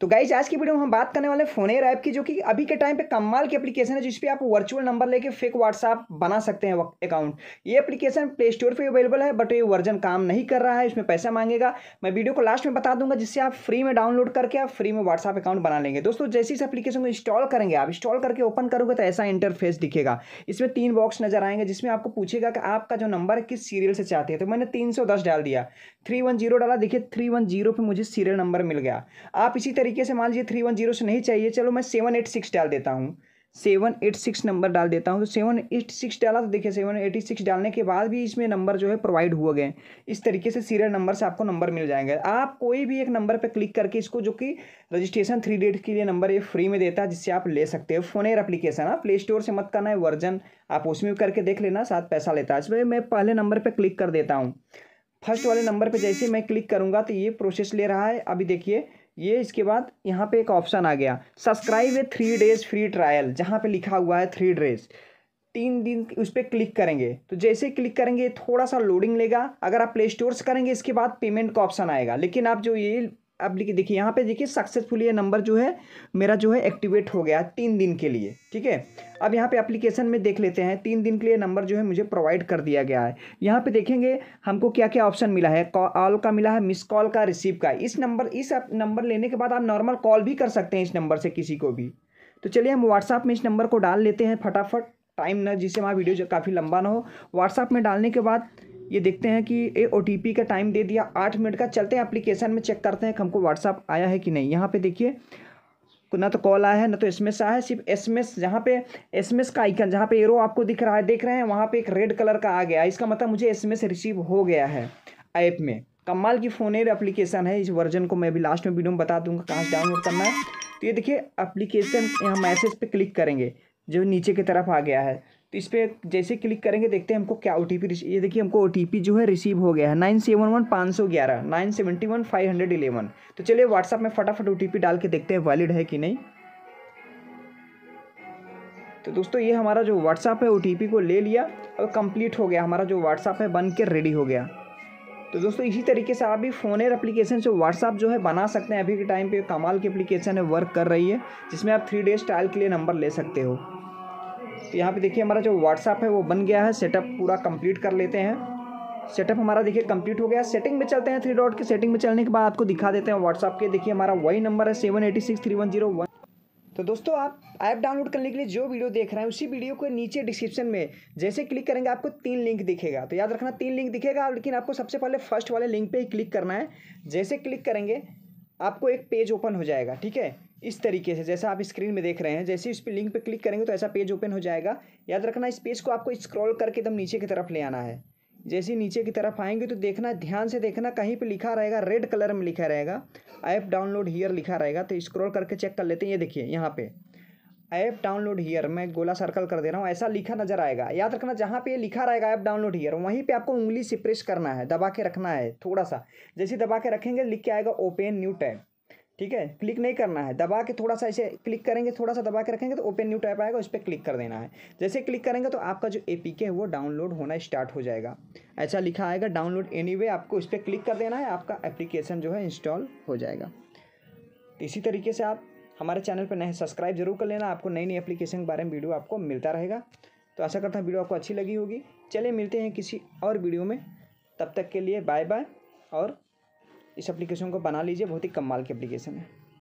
तो गाइज आज की वीडियो में हम बात करने वाले फोन एयर ऐप की जो कि अभी के टाइम पे कमाल की एप्लीकेशन है जिसपे आप वर्चुअल नंबर लेके फेक व्हाट्सएप बना सकते हैं अकाउंट ये एप्लीकेशन प्ले स्टोर पर अवेलेबल है बट ये वर्जन काम नहीं कर रहा है इसमें पैसा मांगेगा मैं वीडियो को लास्ट में बता दूंगा जिससे आप फ्री में डाउनलोड करके आप फ्री में व्हाट्सअप अकाउंट बना लेंगे दोस्तों जैसे इस एप्लीकेशन को इंस्टॉल करेंगे आप इंस्टॉल करके ओपन करोगे तो ऐसा इंटरफेस दिखेगा इसमें तीन बॉक्स नजर आएंगे जिसमें आपको पूछेगा कि आपका जो नंबर है किस सीरियल से चाहते हैं तो मैंने तीन डाल दिया थ्री डाला देखिए थ्री वन मुझे सीरियल नंबर मिल गया आप इसी तरह तरीके से मान लीजिए थ्री वन जीरो से नहीं चाहिए चलो मैं सेवन एट सिक्स डाल देता हूँ सेवन एट सिक्स नंबर डाल देता हूँ तो सेवन एट सिक्स डाला तो देखिए सेवन एटी सिक्स डालने के बाद भी इसमें नंबर जो है प्रोवाइड हुए गए इस तरीके से सीरियल नंबर से आपको नंबर मिल जाएंगे आप कोई भी एक नंबर पर क्लिक करके इसको जो कि रजिस्ट्रेशन थ्री डेट के लिए नंबर ये फ्री में देता है जिससे आप ले सकते हो फोन एयर अप्लीकेशन आप प्ले स्टोर से मत करना है वर्जन आप उसमें भी करके देख लेना साथ पैसा लेता है इसमें मैं पहले नंबर पर क्लिक कर देता हूँ फर्स्ट वाले नंबर पर जैसे मैं क्लिक करूँगा तो ये प्रोसेस ले रहा है अभी देखिए ये इसके बाद यहाँ पे एक ऑप्शन आ गया subscribe a three days free trial जहाँ पे लिखा हुआ है थ्री डेज तीन दिन उस पर क्लिक करेंगे तो जैसे क्लिक करेंगे थोड़ा सा लोडिंग लेगा अगर आप प्ले स्टोर से करेंगे इसके बाद पेमेंट का ऑप्शन आएगा लेकिन आप जो ये अब देखिए यहाँ पे देखिए सक्सेसफुली ये नंबर जो है मेरा जो है एक्टिवेट हो गया तीन दिन के लिए ठीक है अब यहाँ पे एप्लीकेशन में देख लेते हैं तीन दिन के लिए नंबर जो है मुझे प्रोवाइड कर दिया गया है यहाँ पे देखेंगे हमको क्या क्या ऑप्शन मिला है कॉल का मिला है मिस कॉल का रिसीव का इस नंबर इस नंबर लेने के बाद आप नॉर्मल कॉल भी कर सकते हैं इस नंबर से किसी को भी तो चलिए हम व्हाट्सअप में इस नंबर को डाल लेते हैं फटाफट टाइम ना जिससे हमारा वीडियो काफ़ी लंबा ना हो व्हाट्सअप में डालने के बाद ये देखते हैं कि ए ओ का टाइम दे दिया आठ मिनट का चलते हैं एप्लीकेशन में चेक करते हैं कि हमको व्हाट्सअप आया है कि नहीं यहाँ पे देखिए ना तो कॉल आया है ना तो एसएमएस आया है सिर्फ एसएमएस जहाँ पे एसएमएस का आइकन जहाँ पे एरो आपको दिख रहा है देख रहे हैं वहाँ पे एक रेड कलर का आ गया इसका मतलब मुझे एस रिसीव हो गया है ऐप में कमाल की फोन एयर एप्लीकेशन है इस वर्जन को मैं भी लास्ट में वीडियो में बता दूंगा कहाँ से डाउनलोड करना है तो ये देखिए एप्लीकेशन यहाँ मैसेज पर क्लिक करेंगे जो नीचे की तरफ आ गया है तो इस पर जैसे क्लिक करेंगे देखते हैं हमको क्या ओ टी ये देखिए हमको ओ जो है रिसीव हो गया है नाइन सेवन वन पाँच सौ ग्यारह nine seventy one five hundred eleven तो चलिए व्हाट्सअप में फटाफट ओ डाल के देखते हैं वैलिड है कि नहीं तो दोस्तों ये हमारा जो व्हाट्सअप है ओ को ले लिया और कंप्लीट हो गया हमारा जो व्हाट्सअप है बन के रेडी हो गया तो दोस्तों इसी तरीके से आप भी फोनेर एप्लीकेशन से व्हाट्सअप जो है बना सकते हैं अभी के टाइम पे कमाल की एप्लीकेशन है वर्क कर रही है जिसमें आप थ्री डेज ट्रायल के लिए नंबर ले सकते हो यहाँ पे देखिए हमारा जो व्हाट्सअप है वो बन गया है सेटअप पूरा कंप्लीट कर लेते हैं सेटअप हमारा देखिए कंप्लीट हो गया सेटिंग में चलते हैं थ्री डॉट के सेटिंग में चलने के बाद आपको दिखा देते हैं व्हाट्सअप के देखिए हमारा वही नंबर है seven eighty six three one zero one तो दोस्तों आप ऐप डाउनलोड करने के लिए जो वीडियो देख रहे हैं उसी वीडियो को नीचे डिस्क्रिप्शन में जैसे क्लिक करेंगे आपको तीन लिंक दिखेगा तो याद रखना तीन लिंक दिखेगा लेकिन आपको सबसे पहले फर्स्ट वाले लिंक पर ही क्लिक करना है जैसे क्लिक करेंगे आपको एक पेज ओपन हो जाएगा ठीक है इस तरीके से जैसा आप स्क्रीन में देख रहे हैं जैसे इस पर लिंक पे क्लिक करेंगे तो ऐसा पेज ओपन हो जाएगा याद रखना इस पेज को आपको स्क्रॉल करके एकदम नीचे की तरफ ले आना है जैसे नीचे की तरफ आएंगे तो देखना ध्यान से देखना कहीं पे लिखा रहेगा रेड कलर में लिखा रहेगा ऐप डाउनलोड हीयर लिखा रहेगा तो स्क्रॉल करके चेक कर लेते हैं ये देखिए यहाँ पे ऐप डाउनलोड हीयर मैं गोला सर्कल कर दे रहा हूँ ऐसा लिखा नजर आएगा याद रखना जहाँ पे लिखा रहेगा ऐप डाउनलोड हीयर वहीं पर आपको उंगली से प्रेस करना है दबा के रखना है थोड़ा सा जैसे दबा के रखेंगे लिख के आएगा ओपन न्यू टैप ठीक है क्लिक नहीं करना है दबा के थोड़ा सा इसे क्लिक करेंगे थोड़ा सा दबा के रखेंगे तो ओपन न्यू टाइप आएगा उस पर क्लिक कर देना है जैसे क्लिक करेंगे तो आपका जो ए है वो डाउनलोड होना स्टार्ट हो जाएगा ऐसा लिखा आएगा डाउनलोड एनी आपको इस पर क्लिक कर देना है आपका एप्लीकेशन जो है इंस्टॉल हो जाएगा इसी तरीके से आप हमारे चैनल पर नए सब्सक्राइब जरूर कर लेना आपको नई नई एप्लीकेशन के बारे में वीडियो आपको मिलता रहेगा तो ऐसा करता हूँ वीडियो आपको अच्छी लगी होगी चलिए मिलते हैं किसी और वीडियो में तब तक के लिए बाय बाय और इस एप्लीकेशन को बना लीजिए बहुत ही कमाल की एप्लीकेशन है